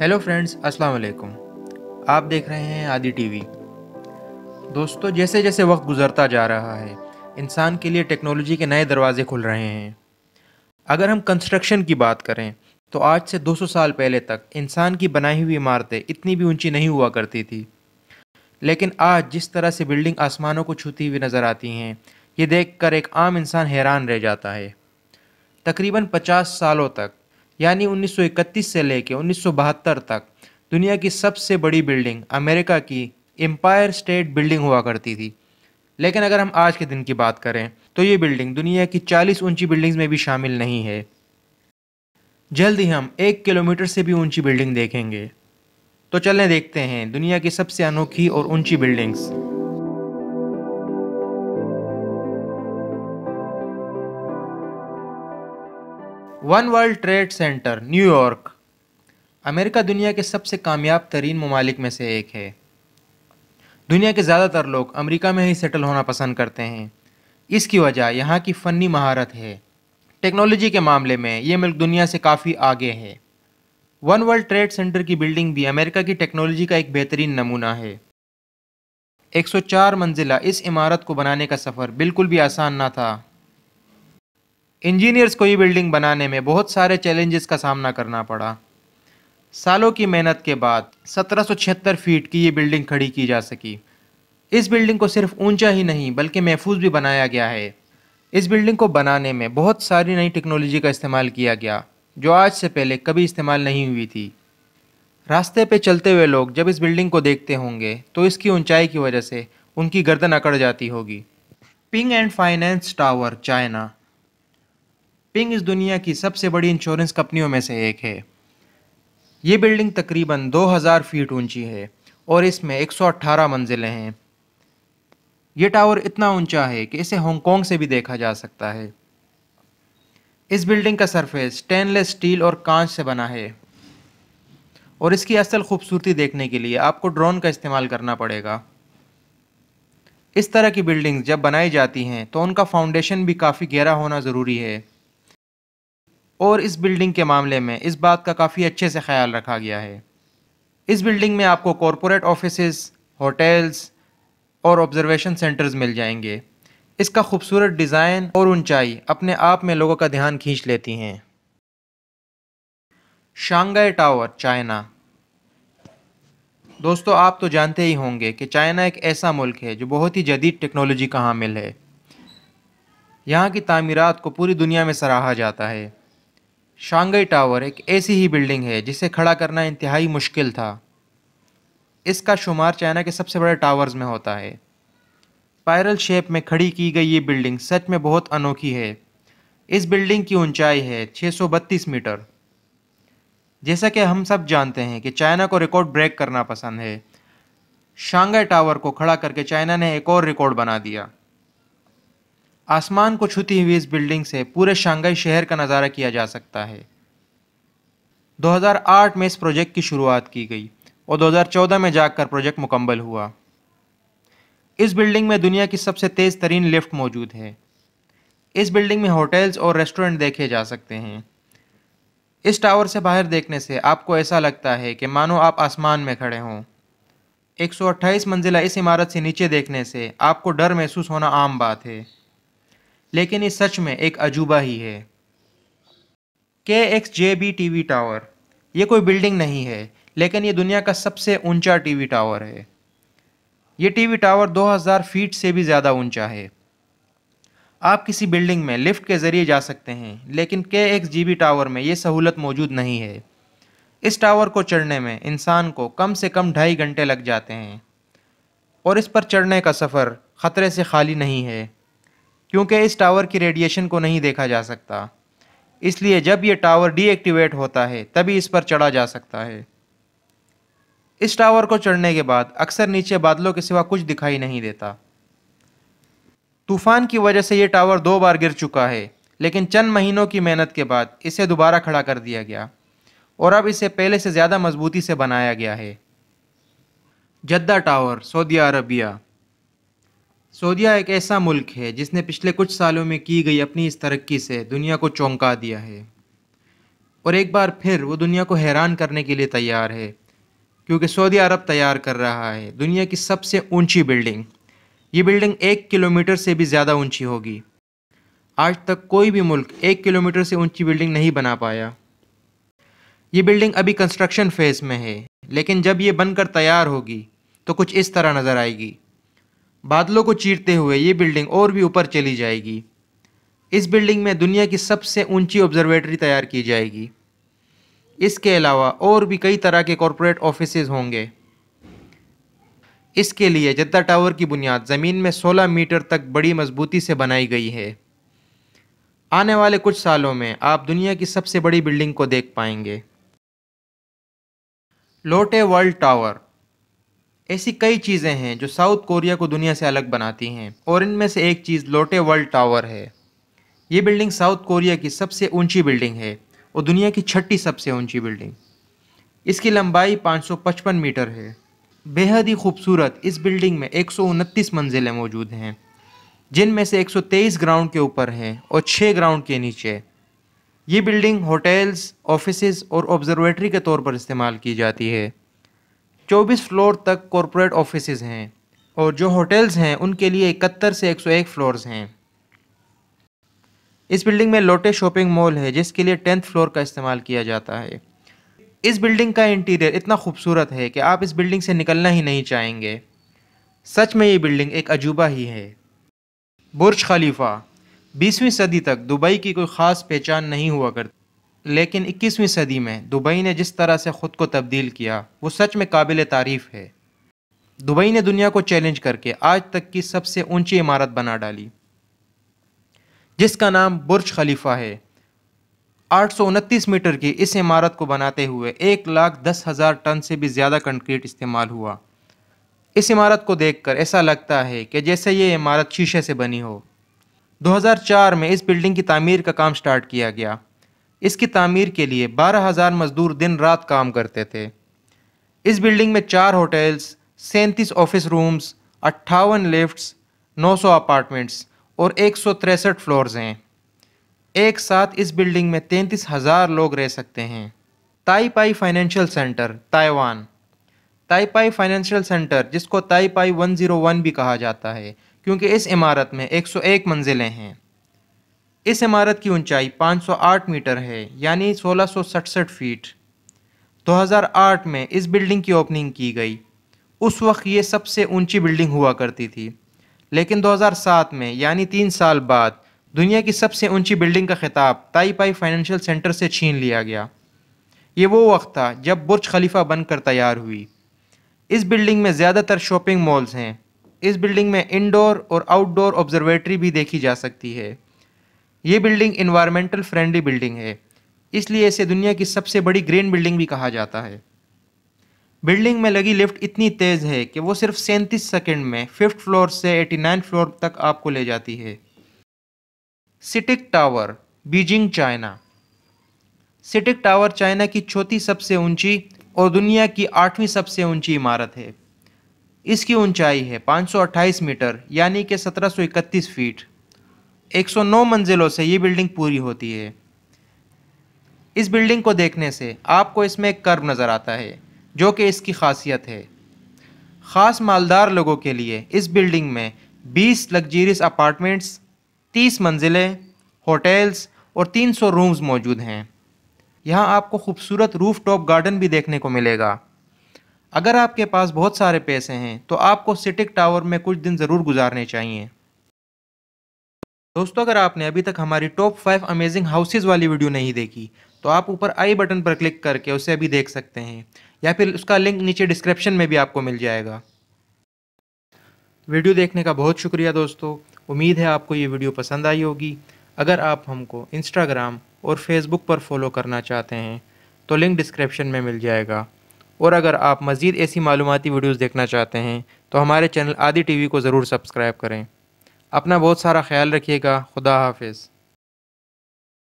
hello friends अस्सलाम वालेकुम आप देख रहे हैं आदि टीवी दोस्तों जैसे जैसे वक्त गुजरता जा रहा है इंसान के लिए टेक्नोलॉजी के नए दरवाजे खुल रहे हैं अगर हम कंस्ट्रक्शन की बात करें तो आज से 200 साल पहले तक इंसान की बनाई हुई इमारतें इतनी भी ऊंची नहीं हुआ करती थी लेकिन आज जिस तरह से बिल्डिंग आसमानों को छूती हुई नज़र आती हैं ये देखकर एक आम इंसान हैरान रह जाता है तकरीबन 50 सालों तक यानी 1931 से लेकर 1972 तक दुनिया की सबसे बड़ी बिल्डिंग अमेरिका की एम्पायर स्टेट बिल्डिंग हुआ करती थी लेकिन अगर हम आज के दिन की बात करें तो ये बिल्डिंग दुनिया की 40 ऊंची बिल्डिंग्स में भी शामिल नहीं है जल्द ही हम एक किलोमीटर से भी ऊंची बिल्डिंग देखेंगे तो चलें देखते हैं दुनिया की सबसे अनोखी और ऊंची buildings one world trade centre New York America दुनिया के सबसे कामयाब तरीन ममालिक में से एक है दुनिया के ज़्यादातर लोग अमेरिका में ही सेटल होना पसंद करते हैं इसकी वजह यहाँ की फ़नी महारत है टेक्नोलॉजी के मामले में ये मुल्क दुनिया से काफ़ी आगे है वन वर्ल्ड ट्रेड सेंटर की बिल्डिंग भी अमेरिका की टेक्नोलॉजी का एक बेहतरीन नमूना है 104 मंजिला इस इमारत को बनाने का सफ़र बिल्कुल भी आसान ना था इंजीनियर्स को ये बिल्डिंग बनाने में बहुत सारे चैलेंजेस का सामना करना पड़ा सालों की मेहनत के बाद 1776 फीट की ये बिल्डिंग खड़ी की जा सकी इस बिल्डिंग को सिर्फ ऊंचा ही नहीं बल्कि महफूज भी बनाया गया है इस बिल्डिंग को बनाने में बहुत सारी नई टेक्नोलॉजी का इस्तेमाल किया गया जो आज से पहले कभी इस्तेमाल नहीं हुई थी रास्ते पे चलते हुए लोग जब इस बिल्डिंग को देखते होंगे तो इसकी ऊंचाई की वजह से उनकी गर्दन अकड़ जाती होगी Ping an finance tower China Ping इस दुनिया की सबसे बड़ी इंश्योरेंस कंपनियों में से एक है ये बिल्डिंग तकरीबन 2000 फीट ऊंची है और इसमें 118 मंजिलें हैं ये टावर इतना ऊंचा है कि इसे हांगकॉन्ग से भी देखा जा सकता है इस बिल्डिंग का सरफेस स्टेनलेस स्टील और कांच से बना है और इसकी असल खूबसूरती देखने के लिए आपको ड्रोन का इस्तेमाल करना पड़ेगा इस तरह की बिल्डिंग्स जब बनाई जाती हैं तो उनका फाउंडेशन भी काफ़ी गहरा होना ज़रूरी है और इस बिल्डिंग के मामले में इस बात का काफ़ी अच्छे से ख्याल रखा गया है इस बिल्डिंग में आपको कॉरपोरेट ऑफिस होटल्स और ऑब्ज़रवेशन सेंटर्स मिल जाएंगे इसका खूबसूरत डिज़ाइन और ऊंचाई अपने आप में लोगों का ध्यान खींच लेती हैं शांघाई टावर चाइना दोस्तों आप तो जानते ही होंगे कि चाइना एक ऐसा मुल्क है जो बहुत ही जदीद टेक्नोलॉजी का हामिल है यहाँ की तामीरत को पूरी दुनिया में सराहा जाता है शांगई टावर एक ऐसी ही बिल्डिंग है जिसे खड़ा करना इंतहाई मुश्किल था इसका शुमार चाइना के सबसे बड़े टावर्स में होता है पायरल शेप में खड़ी की गई ये बिल्डिंग सच में बहुत अनोखी है इस बिल्डिंग की ऊंचाई है 632 मीटर जैसा कि हम सब जानते हैं कि चाइना को रिकॉर्ड ब्रेक करना पसंद है शांगई टावर को खड़ा करके चाइना ने एक और रिकॉर्ड बना दिया आसमान को छूती हुई इस बिल्डिंग से पूरे शंघाई शहर का नज़ारा किया जा सकता है 2008 में इस प्रोजेक्ट की शुरुआत की गई और 2014 में जाकर प्रोजेक्ट मुकम्मल हुआ इस बिल्डिंग में दुनिया की सबसे तेज़ तरीन लिफ्ट मौजूद है इस बिल्डिंग में होटल्स और रेस्टोरेंट देखे जा सकते हैं इस टावर से बाहर देखने से आपको ऐसा लगता है कि मानो आप आसमान में खड़े हों 128 मंजिला इस इमारत से नीचे देखने से आपको डर महसूस होना आम बात है लेकिन ये सच में एक अजूबा ही है के X J B T V tower ये कोई बिल्डिंग नहीं है लेकिन ये दुनिया का सबसे ऊंचा टीवी टावर है ये टीवी टावर 2000 फीट से भी ज़्यादा ऊंचा है आप किसी बिल्डिंग में लिफ्ट के ज़रिए जा सकते हैं लेकिन के एक्स जी बी टावर में ये सहूलत मौजूद नहीं है इस टावर को चढ़ने में इंसान को कम से कम ढाई घंटे लग जाते हैं और इस पर चढ़ने का सफ़र ख़तरे से खाली नहीं है क्योंकि इस टावर की रेडिएशन को नहीं देखा जा सकता इसलिए जब यह टावर डीएक्टिवेट होता है तभी इस पर चढ़ा जा सकता है इस टावर को चढ़ने के बाद अक्सर नीचे बादलों के सिवा कुछ दिखाई नहीं देता तूफान की वजह से यह टावर दो बार गिर चुका है लेकिन चंद महीनों की मेहनत के बाद इसे दोबारा खड़ा कर दिया गया और अब इसे पहले से ज़्यादा मजबूती से बनाया गया है जद्दा टावर सऊदी अरबिया सऊदीया एक ऐसा मुल्क है जिसने पिछले कुछ सालों में की गई अपनी इस तरक्की से दुनिया को चौंका दिया है और एक बार फिर वो दुनिया को हैरान करने के लिए तैयार है क्योंकि सऊदी अरब तैयार कर रहा है दुनिया की सबसे ऊंची बिल्डिंग ये बिल्डिंग एक किलोमीटर से भी ज़्यादा ऊंची होगी आज तक कोई भी मुल्क एक किलोमीटर से ऊंची बिल्डिंग नहीं बना पाया ये बिल्डिंग अभी कंस्ट्रक्शन फेज़ में है लेकिन जब ये बनकर तैयार होगी तो कुछ इस तरह नज़र आएगी बादलों को चीरते हुए ये बिल्डिंग और भी ऊपर चली जाएगी इस बिल्डिंग में दुनिया की सबसे ऊंची ऑब्जर्वेटरी तैयार की जाएगी इसके अलावा और भी कई तरह के कॉरपोरेट ऑफिस होंगे इसके लिए जद्दा टावर की बुनियाद ज़मीन में 16 मीटर तक बड़ी मजबूती से बनाई गई है आने वाले कुछ सालों में आप दुनिया की सबसे बड़ी बिल्डिंग को देख पाएंगे लोटे वर्ल्ड टावर ऐसी कई चीज़ें हैं जो साउथ कोरिया को दुनिया से अलग बनाती हैं और इनमें से एक चीज़ लोटे वर्ल्ड टावर है ये बिल्डिंग साउथ कोरिया की सबसे ऊंची बिल्डिंग है और दुनिया की छठी सबसे ऊंची बिल्डिंग इसकी लंबाई 555 मीटर है बेहद ही खूबसूरत इस बिल्डिंग में एक मंजिलें मौजूद हैं जिनमें से एक ग्राउंड के ऊपर हैं और छः ग्राउंड के नीचे ये बिल्डिंग होटल्स ऑफिस और ऑब्जर्वेटरी के तौर पर इस्तेमाल की जाती है 24 फ्लोर तक कॉरपोरेट ऑफिस हैं और जो होटल्स हैं उनके लिए इकहत्तर से 101 फ्लोर्स हैं इस बिल्डिंग में लोटे शॉपिंग मॉल है जिसके लिए टेंथ फ्लोर का इस्तेमाल किया जाता है इस बिल्डिंग का इंटीरियर इतना खूबसूरत है कि आप इस बिल्डिंग से निकलना ही नहीं चाहेंगे सच में ये बिल्डिंग एक अजूबा ही है बुर्ज खलीफा बीसवीं सदी तक दुबई की कोई ख़ास पहचान नहीं हुआ करती लेकिन 21वीं सदी में दुबई ने जिस तरह से ख़ुद को तब्दील किया वो सच में काबिल तारीफ़ है दुबई ने दुनिया को चैलेंज करके आज तक की सबसे ऊंची इमारत बना डाली जिसका नाम बुर्ज खलीफा है आठ मीटर की इस इमारत को बनाते हुए एक लाख दस हज़ार टन से भी ज़्यादा कंक्रीट इस्तेमाल हुआ इस इमारत को देखकर ऐसा लगता है कि जैसे ये इमारत शीशे से बनी हो 2004 में इस बिल्डिंग की तामीर का काम स्टार्ट किया गया इसकी तमीर के लिए बारह हज़ार मज़दूर दिन रात काम करते थे इस बिल्डिंग में चार होटल्स सैंतीस ऑफिस रूम्स अट्ठावन लिफ्ट्स 900 अपार्टमेंट्स और एक सौ तिरसठ फ्लोर्स हैं एक साथ इस बिल्डिंग में तैंतीस हज़ार लोग रह सकते हैं Taipei financial centre Taiwan Taipei financial centre जिसको ज़ीरो 101 भी कहा जाता है क्योंकि इस इमारत में 101 मंजिलें हैं इस इमारत की ऊंचाई 508 मीटर है यानी सोलह फीट 2008 में इस बिल्डिंग की ओपनिंग की गई उस वक्त ये सबसे ऊंची बिल्डिंग हुआ करती थी लेकिन 2007 में यानी तीन साल बाद दुनिया की सबसे ऊंची बिल्डिंग का खिताब ताई पाई फाइनेंशियल सेंटर से छीन लिया गया ये वो वक्त था जब बुर्ज खलीफा बनकर तैयार हुई इस बिल्डिंग में ज़्यादातर शॉपिंग मॉल्स हैं इस बिल्डिंग में इंडोर और आउटडोर ऑब्जर्वेटरी भी देखी जा सकती है ये बिल्डिंग इन्वायरमेंटल फ्रेंडली बिल्डिंग है इसलिए इसे दुनिया की सबसे बड़ी ग्रीन बिल्डिंग भी कहा जाता है बिल्डिंग में लगी लिफ्ट इतनी तेज़ है कि वो सिर्फ सैंतीस सेकेंड में फिफ्थ फ्लोर से एटी नाइन फ्लोर तक आपको ले जाती है CITIC tower Beijing China CITIC tower China की चौथी सबसे ऊंची और दुनिया की आठवीं सबसे ऊंची इमारत है इसकी ऊंचाई है 528 मीटर यानी कि 1731 फीट 109 मंजिलों से ये बिल्डिंग पूरी होती है इस बिल्डिंग को देखने से आपको इसमें एक कर्व नज़र आता है जो कि इसकी खासियत है ख़ास मालदार लोगों के लिए इस बिल्डिंग में 20 लग्जरियस अपार्टमेंट्स 30 मंजिलें होटल्स और 300 रूम्स मौजूद हैं यहाँ आपको खूबसूरत रूफ़ टॉप गार्डन भी देखने को मिलेगा अगर आपके पास बहुत सारे पैसे हैं तो आपको सिटिक टावर में कुछ दिन ज़रूर गुजारने चाहिए दोस्तों अगर आपने अभी तक हमारी टॉप फाइव अमेजिंग हाउसेज वाली वीडियो नहीं देखी तो आप ऊपर आई बटन पर क्लिक करके उसे अभी देख सकते हैं या फिर उसका लिंक नीचे डिस्क्रिप्शन में भी आपको मिल जाएगा वीडियो देखने का बहुत शुक्रिया दोस्तों उम्मीद है आपको ये वीडियो पसंद आई होगी अगर आप हमको इंस्टाग्राम और फेसबुक पर फॉलो करना चाहते हैं तो लिंक डिस्क्रिप्शन में मिल जाएगा और अगर आप मज़ीद ऐसी मालूमती वीडियोज़ देखना चाहते हैं तो हमारे चैनल आदि टीवी को ज़रूर सब्सक्राइब करें अपना बहुत सारा ख्याल रखिएगा खुदा हाफिज़